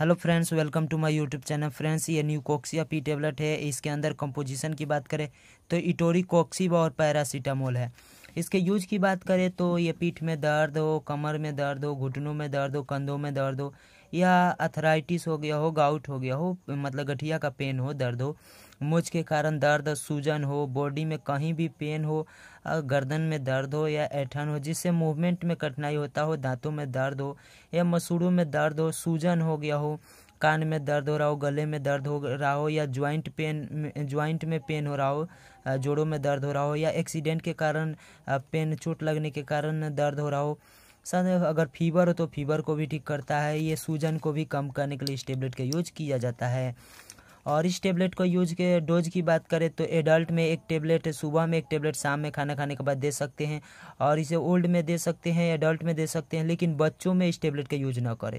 hello friends welcome to my YouTube channel friends ये new कोक्सिया P tablet है इसके अंदर कंपोजिशन की बात करें तो इटोरी कोक्सिब और पैरासीटामोल है इसके यूज की बात करें तो ये पीठ में दर्द हो कमर में दर्द हो घुटनों में दर्द हो कंधों में दर्द हो या अथराइटिस हो गया हो गाउट हो गया हो मतलब गठिया का पेन हो दर्द हो मोच के कारण दर्द सूजन हो बॉडी में कहीं भी पेन हो गर्दन में दर्द हो या ऐठन हो जिससे मूवमेंट में कठिनाई होता हो दांतों में दर्द हो या मसूड़ों में दर्द हो सूजन हो गया हो कान में दर्द हो रहा हो गले में दर्द हो रहा हो या ज्वाइंट पेन ज्वाइंट में पेन हो रहा हो जोड़ों में दर्द हो रहा हो या एक्सीडेंट के कारण पेन चोट लगने के कारण दर्द हो रहा हो सन अगर फीवर हो तो फीवर को भी ठीक करता है ये सूजन को भी कम करने के लिए इस टेबलेट का यूज किया जाता है और इस टेबलेट को यूज के डोज की बात करें तो एडल्ट में एक टेबलेट सुबह में एक टेबलेट शाम में खाना खाने के बाद दे सकते हैं और इसे ओल्ड में दे सकते हैं एडल्ट में दे सकते हैं लेकिन बच्चों में इस टेबलेट का यूज ना करें